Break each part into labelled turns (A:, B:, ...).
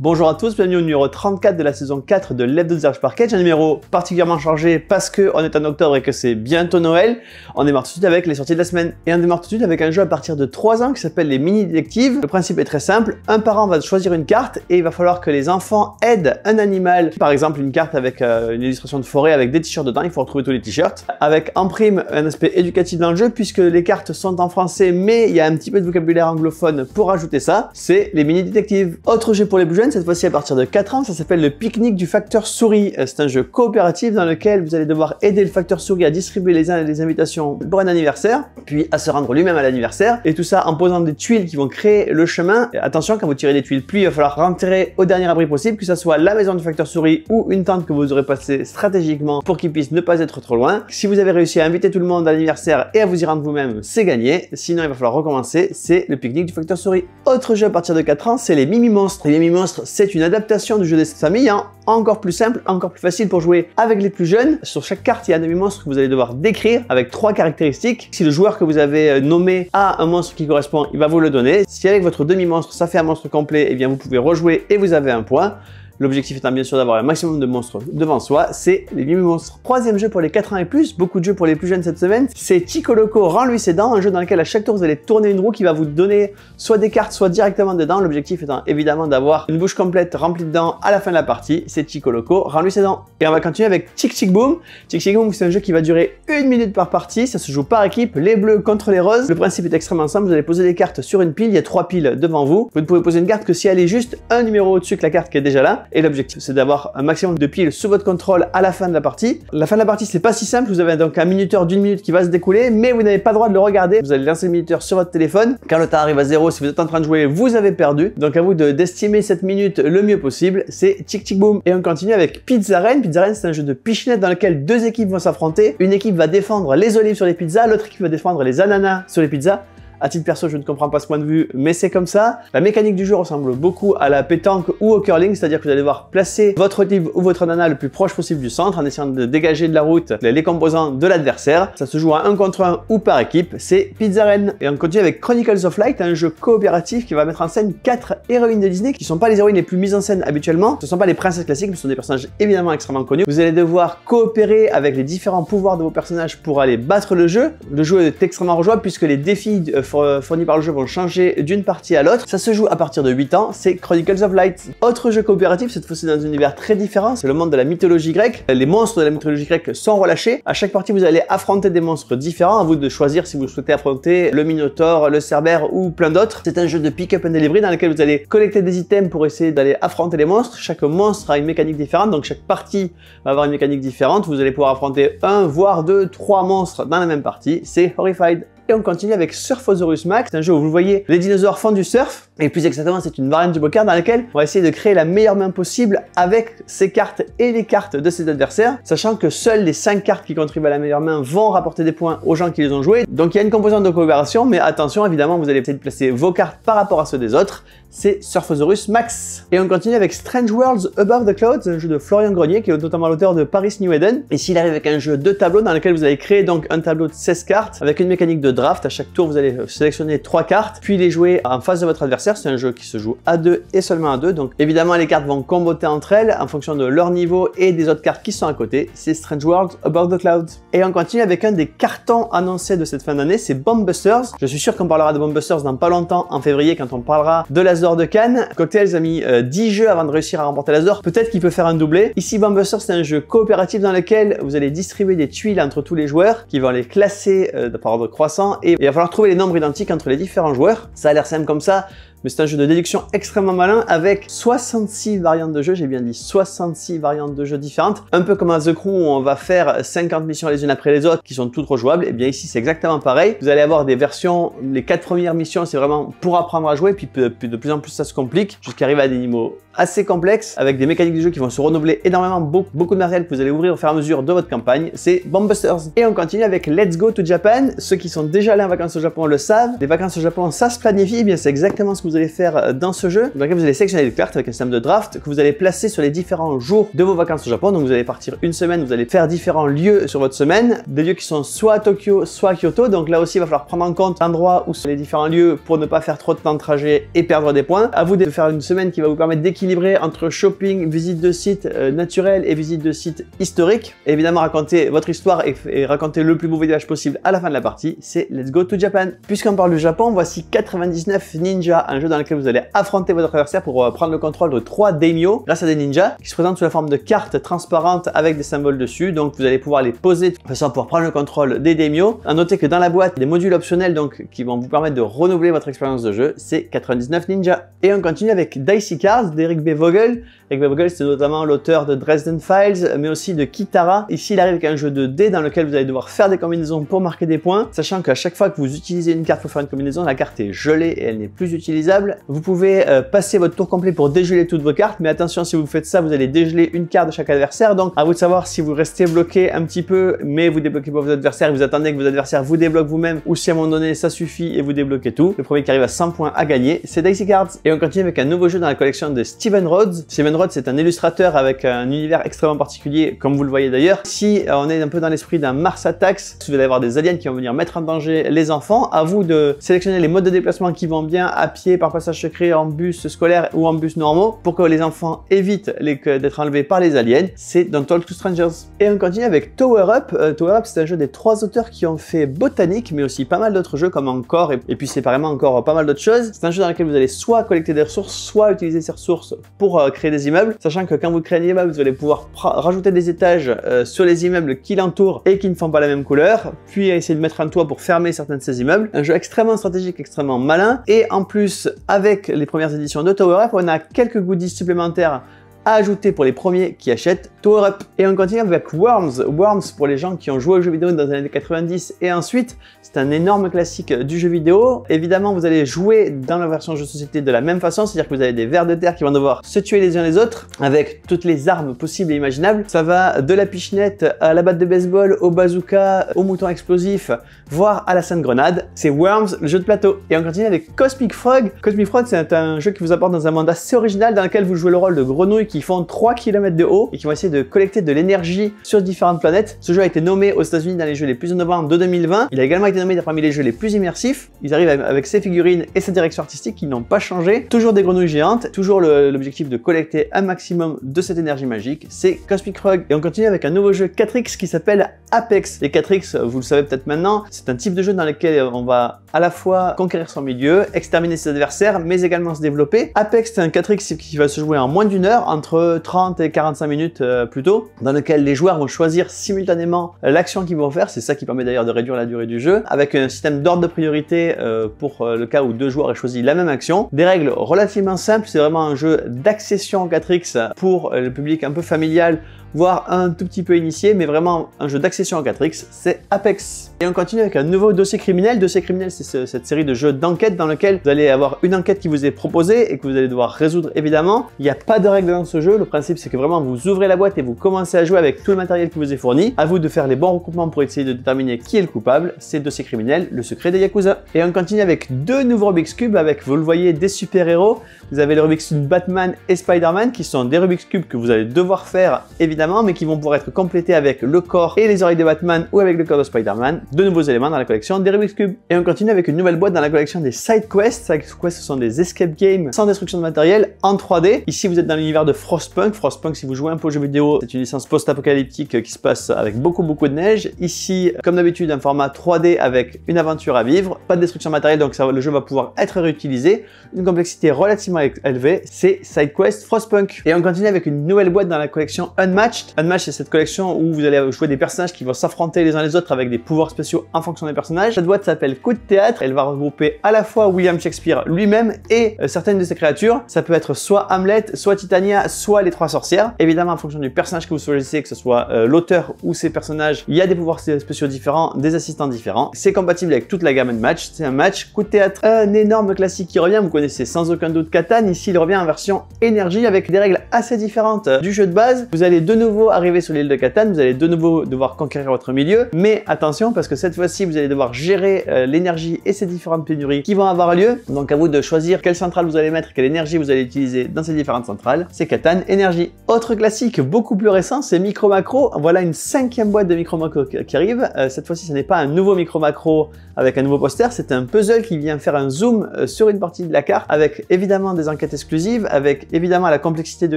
A: Bonjour à tous, bienvenue au numéro 34 de la saison 4 de Let's de Zerge Parquet. Un numéro particulièrement chargé parce qu'on est en octobre et que c'est bientôt Noël. On démarre tout de suite avec les sorties de la semaine. Et on démarre tout de suite avec un jeu à partir de 3 ans qui s'appelle les mini détectives. Le principe est très simple. Un parent va choisir une carte et il va falloir que les enfants aident un animal. Par exemple, une carte avec euh, une illustration de forêt avec des t-shirts dedans. Il faut retrouver tous les t-shirts. Avec en prime un aspect éducatif dans le jeu puisque les cartes sont en français mais il y a un petit peu de vocabulaire anglophone pour ajouter ça. C'est les mini détectives. Autre jeu pour les plus jeunes cette fois-ci à partir de 4 ans, ça s'appelle le pique-nique du facteur souris. Euh, c'est un jeu coopératif dans lequel vous allez devoir aider le facteur souris à distribuer les, invitations pour un anniversaire, puis à se rendre lui-même à l'anniversaire, et tout ça en posant des tuiles qui vont créer le chemin. attention, quand vous tirez des tuiles puis il va falloir rentrer au dernier abri possible, que ce soit la maison du facteur souris ou une tente que vous aurez passée stratégiquement pour qu'il puisse ne pas être trop loin. Si vous avez réussi à inviter tout le monde à l'anniversaire et à vous y rendre vous-même, c'est gagné. Sinon, il va falloir recommencer. C'est le pique-nique du facteur souris. Autre jeu à partir de 4 ans, c'est les Mimi Monstres. Les Mimi Monstres, c'est une adaptation du jeu des familles, hein. encore plus simple, encore plus facile pour jouer avec les plus jeunes. Sur chaque carte, il y a un demi-monstre que vous allez devoir décrire avec trois caractéristiques. Si le joueur que vous avez euh, nommé a un monstre qui correspond, il va vous le donner. Si avec votre demi-monstre, ça fait un monstre complet, et eh bien vous pouvez rejouer et vous avez un point. L'objectif étant bien sûr d'avoir un maximum de monstres devant soi, c'est les 8 monstres. Troisième jeu pour les 4 ans et plus, beaucoup de jeux pour les plus jeunes cette semaine, c'est Chico Loco Rends-lui ses dents, un jeu dans lequel à chaque tour vous allez tourner une roue qui va vous donner soit des cartes, soit directement des dents. L'objectif étant évidemment d'avoir une bouche complète remplie de dents à la fin de la partie. C'est Chico Loco Rends-lui ses dents. Et on va continuer avec Tic Tic Boom. Tic Tic Boom, c'est un jeu qui va durer une minute par partie. Ça se joue par équipe, les bleus contre les roses. Le principe est extrêmement simple. Vous allez poser des cartes sur une pile. Il y a trois piles devant vous. Vous ne pouvez poser une carte que si elle est juste un numéro au-dessus que la carte qui est déjà là. Et l'objectif, c'est d'avoir un maximum de piles sous votre contrôle à la fin de la partie. La fin de la partie, c'est pas si simple. Vous avez donc un minuteur d'une minute qui va se découler, mais vous n'avez pas le droit de le regarder. Vous allez lancer le minuteur sur votre téléphone. Quand le temps arrive à zéro, si vous êtes en train de jouer, vous avez perdu. Donc à vous d'estimer cette minute le mieux possible. C'est tic tic boom. Et on continue avec Pizza Pizzaren, c'est un jeu de pichinette dans lequel deux équipes vont s'affronter. Une équipe va défendre les olives sur les pizzas, l'autre équipe va défendre les ananas sur les pizzas. À titre perso, je ne comprends pas ce point de vue, mais c'est comme ça. La mécanique du jeu ressemble beaucoup à la pétanque ou au curling, c'est-à-dire que vous allez devoir placer votre livre ou votre nana le plus proche possible du centre en essayant de dégager de la route les composants de l'adversaire. Ça se joue à un contre un ou par équipe, c'est Pizzaren. Et on continue avec Chronicles of Light, un jeu coopératif qui va mettre en scène quatre héroïnes de Disney qui ne sont pas les héroïnes les plus mises en scène habituellement. Ce ne sont pas les princesses classiques, mais ce sont des personnages évidemment extrêmement connus. Vous allez devoir coopérer avec les différents pouvoirs de vos personnages pour aller battre le jeu. Le jeu est extrêmement rejouable puisque les défis euh, fournis par le jeu vont changer d'une partie à l'autre. Ça se joue à partir de 8 ans, c'est Chronicles of Light. Autre jeu coopératif, cette fois-ci dans un univers très différent, c'est le monde de la mythologie grecque. Les monstres de la mythologie grecque sont relâchés. À chaque partie, vous allez affronter des monstres différents, à vous de choisir si vous souhaitez affronter le Minotaur, le Cerbère ou plein d'autres. C'est un jeu de pick-up and delivery dans lequel vous allez collecter des items pour essayer d'aller affronter les monstres. Chaque monstre a une mécanique différente, donc chaque partie va avoir une mécanique différente. Vous allez pouvoir affronter un, voire deux, trois monstres dans la même partie. C'est Horrified. Et on continue avec Surfosaurus Max, un jeu où vous voyez les dinosaures font du surf. Et plus exactement, c'est une variante du poker dans laquelle on va essayer de créer la meilleure main possible avec ses cartes et les cartes de ses adversaires, sachant que seules les 5 cartes qui contribuent à la meilleure main vont rapporter des points aux gens qui les ont jouées. Donc il y a une composante de coopération, mais attention, évidemment, vous allez peut être placer vos cartes par rapport à ceux des autres. C'est Surfosaurus Max. Et on continue avec Strange Worlds Above the Clouds, un jeu de Florian Grenier qui est notamment l'auteur de Paris New Eden. Ici, il arrive avec un jeu de tableau dans lequel vous allez créer donc un tableau de 16 cartes avec une mécanique de draft. À chaque tour, vous allez sélectionner trois cartes, puis les jouer en face de votre adversaire. C'est un jeu qui se joue à deux et seulement à deux. Donc évidemment, les cartes vont comboter entre elles en fonction de leur niveau et des autres cartes qui sont à côté. C'est Strange World Above the Clouds Et on continue avec un des cartons annoncés de cette fin d'année, c'est Bombusters. Je suis sûr qu'on parlera de Bombusters dans pas longtemps, en février, quand on parlera de l'Azor de Cannes. Cocktails a mis 10 euh, jeux avant de réussir à remporter l'Azor. Peut-être qu'il peut faire un doublé. Ici, Bombusters, c'est un jeu coopératif dans lequel vous allez distribuer des tuiles entre tous les joueurs qui vont les classer euh, par ordre croissant et il va falloir trouver les nombres identiques entre les différents joueurs. Ça a l'air simple comme ça, mais c'est un jeu de déduction extrêmement malin avec 66 variantes de jeu, j'ai bien dit 66 variantes de jeux différentes, un peu comme à The Crew où on va faire 50 missions les unes après les autres qui sont toutes rejouables, et eh bien ici c'est exactement pareil, vous allez avoir des versions, les quatre premières missions c'est vraiment pour apprendre à jouer, puis de plus en plus ça se complique, jusqu'à arriver à des niveaux assez complexes, avec des mécaniques de jeu qui vont se renouveler énormément, beaucoup, beaucoup de matériel que vous allez ouvrir au fur et à mesure de votre campagne, c'est Bombusters. Et on continue avec Let's Go to Japan, ceux qui sont déjà allés en vacances au Japon le savent, les vacances au Japon ça se planifie, et eh bien c'est exactement ce que vous allez faire euh, dans ce jeu, dans lequel vous allez sélectionner des cartes avec un système de draft que vous allez placer sur les différents jours de vos vacances au Japon. Donc vous allez partir une semaine, vous allez faire différents lieux sur votre semaine, des lieux qui sont soit à Tokyo, soit à Kyoto. Donc là aussi, il va falloir prendre en compte l'endroit où sont les différents lieux pour ne pas faire trop de temps de trajet et perdre des points. À vous de faire une semaine qui va vous permettre d'équilibrer entre shopping, visite de sites euh, naturels et visite de sites historiques. évidemment, raconter votre histoire et, raconter le plus beau voyage possible à la fin de la partie. C'est Let's Go to Japan. Puisqu'on parle du Japon, voici 99 Ninja, jeu dans lequel vous allez affronter votre adversaire pour euh, prendre le contrôle de trois daimyo grâce à des ninjas qui se présentent sous la forme de cartes transparentes avec des symboles dessus. Donc vous allez pouvoir les poser de façon pour pouvoir prendre le contrôle des daimyo. À noter que dans la boîte, des modules optionnels donc qui vont vous permettre de renouveler votre expérience de jeu, c'est 99 ninjas. Et on continue avec Dicey Cards d'Eric B. Vogel. Eric B. Vogel, c'est notamment l'auteur de Dresden Files, mais aussi de Kitara. Ici, il arrive avec un jeu de dés dans lequel vous allez devoir faire des combinaisons pour marquer des points, sachant qu'à chaque fois que vous utilisez une carte pour faire une combinaison, la carte est gelée et elle n'est plus utilisée vous pouvez euh, passer votre tour complet pour dégeler toutes vos cartes, mais attention, si vous faites ça, vous allez dégeler une carte de chaque adversaire. Donc, à vous de savoir si vous restez bloqué un petit peu, mais vous débloquez pas vos adversaires, vous attendez que vos adversaires vous débloquent vous-même, ou si à un moment donné, ça suffit et vous débloquez tout. Le premier qui arrive à 100 points à gagner, c'est Dicey Cards. Et on continue avec un nouveau jeu dans la collection de Steven Rhodes. Steven Rhodes, c'est un illustrateur avec un univers extrêmement particulier, comme vous le voyez d'ailleurs. Si euh, on est un peu dans l'esprit d'un Mars Attacks, vous allez avoir des aliens qui vont venir mettre en danger les enfants. À vous de sélectionner les modes de déplacement qui vont bien à pied, par passage secret en bus scolaire ou en bus normaux pour que les enfants évitent d'être enlevés par les aliens. C'est dans Talk to Strangers. Et on continue avec Tower Up. Euh, Tower Up, c'est un jeu des trois auteurs qui ont fait Botanique, mais aussi pas mal d'autres jeux comme Encore, et, puis séparément encore pas mal d'autres choses. C'est un jeu dans lequel vous allez soit collecter des ressources, soit utiliser ces ressources pour euh, créer des immeubles, sachant que quand vous créez un immeuble, vous allez pouvoir rajouter des étages euh, sur les immeubles qui l'entourent et qui ne font pas la même couleur, puis essayer de mettre un toit pour fermer certains de ces immeubles. Un jeu extrêmement stratégique, extrêmement malin, et en plus avec les premières éditions de Tower Up, On a quelques goodies supplémentaires à ajouter pour les premiers qui achètent Tower Up. Et on continue avec Worms. Worms pour les gens qui ont joué aux jeux vidéo dans les années 90 et ensuite, c'est un énorme classique du jeu vidéo. Évidemment, vous allez jouer dans la version jeu de société de la même façon, c'est-à-dire que vous avez des vers de terre qui vont devoir se tuer les uns les autres avec toutes les armes possibles et imaginables. Ça va de la pichenette à la batte de baseball, au bazooka, au mouton explosif, voire à la sainte grenade. C'est Worms, le jeu de plateau. Et on continue avec Cosmic Frog. Cosmic Frog, c'est un jeu qui vous apporte dans un monde assez original dans lequel vous jouez le rôle de grenouille qui font 3 km de haut et qui vont essayer de collecter de l'énergie sur différentes planètes. Ce jeu a été nommé aux États-Unis dans les jeux les plus innovants de 2020. Il a également été nommé parmi les jeux les plus immersifs. Ils arrivent avec ses figurines et cette direction artistique qui n'ont pas changé. Toujours des grenouilles géantes, toujours l'objectif de collecter un maximum de cette énergie magique. C'est Cosmic Rug. Et on continue avec un nouveau jeu 4X qui s'appelle Apex. Les 4X, vous le savez peut-être maintenant, c'est un type de jeu dans lequel on va à la fois conquérir son milieu, exterminer ses adversaires, mais également se développer. Apex, c'est un 4X qui va se jouer en moins d'une heure entre 30 et 45 minutes euh, plus tôt, dans lequel les joueurs vont choisir simultanément l'action qu'ils vont faire, c'est ça qui permet d'ailleurs de réduire la durée du jeu, avec un système d'ordre de priorité euh, pour euh, le cas où deux joueurs aient choisi la même action, des règles relativement simples, c'est vraiment un jeu d'accession 4X pour le public un peu familial, voire un tout petit peu initié, mais vraiment un jeu d'accession en 4X, c'est Apex. Et on continue avec un nouveau dossier criminel. Dossier criminel, c'est cette série de jeux d'enquête dans lequel vous allez avoir une enquête qui vous est proposée et que vous allez devoir résoudre évidemment. Il n'y a pas de règles dans ce jeu. Le principe, c'est que vraiment vous ouvrez la boîte et vous commencez à jouer avec tout le matériel qui vous est fourni. À vous de faire les bons recoupements pour essayer de déterminer qui est le coupable. C'est dossier criminel, le secret des Yakuza. Et on continue avec deux nouveaux Rubik's Cube avec, vous le voyez, des super-héros. Vous avez le Rubik's Cube Batman et Spider-Man qui sont des Rubik's Cube que vous allez devoir faire évidemment mais qui vont pouvoir être complétés avec le corps et les oreilles de Batman ou avec le corps de Spider-Man, de nouveaux éléments dans la collection des Rubik's Cube. Et on continue avec une nouvelle boîte dans la collection des Side Quests. Side Quests, ce sont des escape games sans destruction de matériel en 3D. Ici, vous êtes dans l'univers de Frostpunk. Frostpunk, si vous jouez un peu aux jeux vidéo, c'est une licence post-apocalyptique qui se passe avec beaucoup, beaucoup de neige. Ici, comme d'habitude, un format 3D avec une aventure à vivre, pas de destruction de matériel, donc ça, le jeu va pouvoir être réutilisé. Une complexité relativement élevée, c'est Side Quest Frostpunk. Et on continue avec une nouvelle boîte dans la collection Unmatch Unmatched. match c'est cette collection où vous allez jouer des personnages qui vont s'affronter les uns les autres avec des pouvoirs spéciaux en fonction des personnages. Cette boîte s'appelle Coup de théâtre. Elle va regrouper à la fois William Shakespeare lui-même et euh, certaines de ses créatures. Ça peut être soit Hamlet, soit Titania, soit les trois sorcières. Évidemment, en fonction du personnage que vous choisissez, que ce soit euh, l'auteur ou ses personnages, il y a des pouvoirs spéciaux différents, des assistants différents. C'est compatible avec toute la gamme Unmatched. C'est un match Coup de théâtre, un énorme classique qui revient. Vous connaissez sans aucun doute Catan. Ici, il revient en version énergie avec des règles assez différentes euh, du jeu de base. Vous allez de nouveau arriver sur l'île de Catane, vous allez de nouveau devoir conquérir votre milieu. Mais attention, parce que cette fois-ci, vous allez devoir gérer euh, l'énergie et ces différentes pénuries qui vont avoir lieu. Donc à vous de choisir quelle centrale vous allez mettre, quelle énergie vous allez utiliser dans ces différentes centrales. C'est Katan Énergie. Autre classique, beaucoup plus récent, c'est Micro Macro. Voilà une cinquième boîte de Micro Macro qui arrive. Euh, cette fois-ci, ce n'est pas un nouveau Micro Macro avec un nouveau poster, c'est un puzzle qui vient faire un zoom euh, sur une partie de la carte avec évidemment des enquêtes exclusives, avec évidemment la complexité de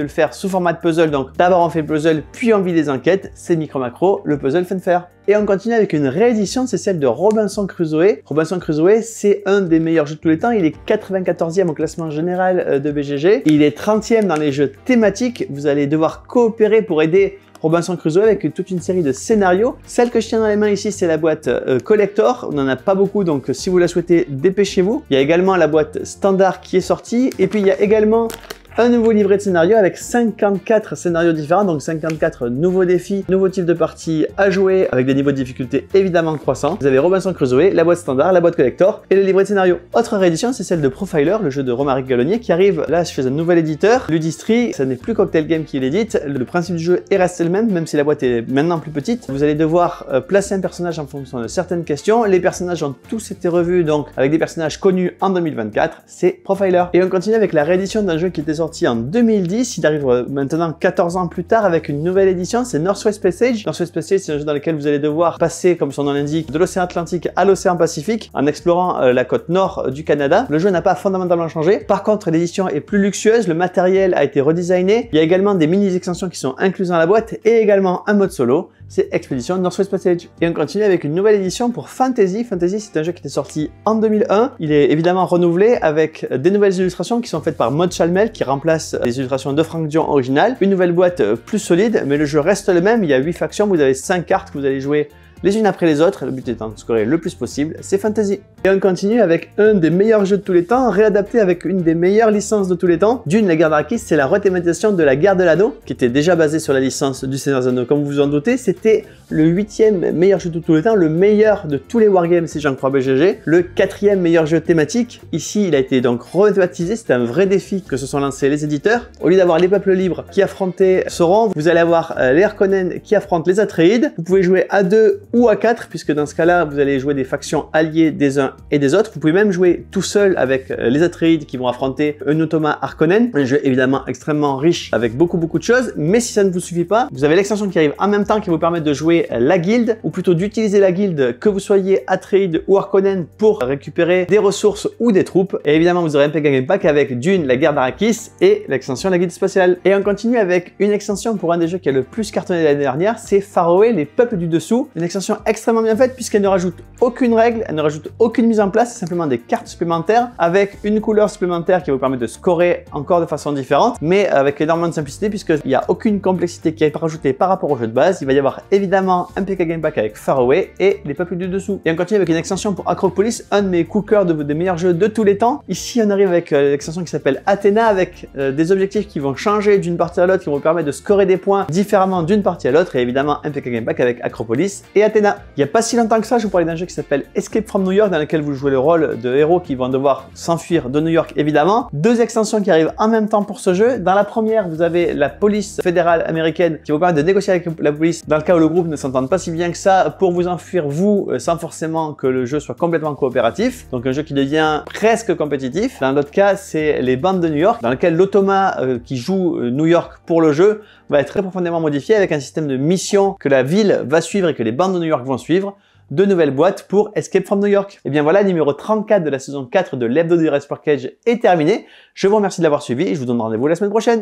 A: le faire sous format de puzzle. Donc d'abord on fait le puzzle puis envie des enquêtes, c'est Micro Macro, le puzzle fun Et on continue avec une réédition, c'est celle de Robinson Crusoe. Robinson Crusoe, c'est un des meilleurs jeux de tous les temps. Il est 94e au classement général euh, de BGG. Il est 30e dans les jeux thématiques. Vous allez devoir coopérer pour aider Robinson Crusoe avec toute une série de scénarios. Celle que je tiens dans les mains ici, c'est la boîte euh, Collector. On n'en a pas beaucoup, donc euh, si vous la souhaitez, dépêchez-vous. Il y a également la boîte Standard qui est sortie. Et puis, il y a également un nouveau livret de scénario avec 54 scénarios différents, donc 54 nouveaux défis, nouveaux types de parties à jouer avec des niveaux de difficulté évidemment croissants. Vous avez Robinson Crusoe, la boîte standard, la boîte collector et le livret de scénario. Autre réédition, c'est celle de Profiler, le jeu de Romaric Galonier, qui arrive là chez un nouvel éditeur, Ludistry. Ça n'est plus Cocktail Game qui l'édite. Le principe du jeu est resté le même, même si la boîte est maintenant plus petite. Vous allez devoir euh, placer un personnage en fonction de certaines questions. Les personnages ont tous été revus, donc avec des personnages connus en 2024. C'est Profiler. Et on continue avec la réédition d'un jeu qui était sorti en 2010, il arrive euh, maintenant 14 ans plus tard avec une nouvelle édition, c'est Northwest Passage. Northwest Passage, c'est un jeu dans lequel vous allez devoir passer, comme son nom l'indique, de l'océan Atlantique à l'océan Pacifique en explorant euh, la côte nord euh, du Canada. Le jeu n'a pas fondamentalement changé. Par contre, l'édition est plus luxueuse, le matériel a été redesigné. Il y a également des mini extensions qui sont incluses dans la boîte et également un mode solo c'est Expedition Northwest Passage. Et on continue avec une nouvelle édition pour Fantasy. Fantasy, c'est un jeu qui était sorti en 2001. Il est évidemment renouvelé avec des nouvelles illustrations qui sont faites par Maud Chalmel, qui remplace les illustrations de Frank Dion originales. Une nouvelle boîte euh, plus solide, mais le jeu reste le même. Il y a 8 factions, vous avez 5 cartes que vous allez jouer les unes après les autres, le but étant de scorer le plus possible, c'est Fantasy. Et on continue avec un des meilleurs jeux de tous les temps, réadapté avec une des meilleures licences de tous les temps. D'une, la guerre d'Arakis, c'est la rethématisation de la guerre de l'anneau, qui était déjà basée sur la licence du Seigneur des Anneaux, comme vous vous en doutez, c'était le huitième meilleur jeu de tous les temps, le meilleur de tous les wargames si j'en crois BGG, le quatrième meilleur jeu thématique. Ici, il a été donc rethématisé. c'est un vrai défi que se sont lancés les éditeurs. Au lieu d'avoir les peuples libres qui affrontaient Sauron, vous allez avoir euh, les Harkonnen qui affrontent les Atreides. Vous pouvez jouer à deux ou à 4, puisque dans ce cas-là, vous allez jouer des factions alliées des uns et des autres. Vous pouvez même jouer tout seul avec euh, les Atreides qui vont affronter un Automa Harkonnen, un jeu évidemment extrêmement riche avec beaucoup beaucoup de choses, mais si ça ne vous suffit pas, vous avez l'extension qui arrive en même temps qui vous permet de jouer euh, la guilde, ou plutôt d'utiliser la guilde que vous soyez Atreides ou Harkonnen pour récupérer des ressources ou des troupes. Et évidemment, vous aurez un Game Pack avec Dune, la guerre d'Arakis et l'extension la guilde spatiale. Et on continue avec une extension pour un des jeux qui a le plus cartonné l'année dernière, c'est Faroé, les peuples du dessous, une extension extrêmement bien faite puisqu'elle ne rajoute aucune règle, elle ne rajoute aucune mise en place, simplement des cartes supplémentaires avec une couleur supplémentaire qui vous permet de scorer encore de façon différente, mais avec énormément de simplicité puisqu'il n'y a aucune complexité qui pas rajoutée par rapport au jeu de base. Il va y avoir évidemment un PK Game Pack avec away et les peuples du dessous. Et on continue avec une extension pour Acropolis, un de mes cookers de, des meilleurs jeux de tous les temps. Ici, on arrive avec euh, l'extension qui s'appelle Athéna avec euh, des objectifs qui vont changer d'une partie à l'autre, qui vont vous permettre de scorer des points différemment d'une partie à l'autre et évidemment un PK Game Pack avec Acropolis et Athéna il n'y a pas si longtemps que ça, je vous parlais d'un jeu qui s'appelle Escape from New York, dans lequel vous jouez le rôle de héros qui vont devoir s'enfuir de New York, évidemment. Deux extensions qui arrivent en même temps pour ce jeu. Dans la première, vous avez la police fédérale américaine qui vous permet de négocier avec la police dans le cas où le groupe ne s'entendent pas si bien que ça pour vous enfuir, vous, euh, sans forcément que le jeu soit complètement coopératif. Donc un jeu qui devient presque compétitif. Dans l'autre cas, c'est les bandes de New York, dans lequel l'automa euh, qui joue euh, New York pour le jeu va être très profondément modifié avec un système de mission que la ville va suivre et que les bandes de New York vont suivre, de nouvelles boîtes pour Escape from New York. Et bien voilà, numéro 34 de la saison 4 de l'hebdo du Resport Cage est terminé. Je vous remercie de l'avoir suivi et je vous donne rendez-vous la semaine prochaine.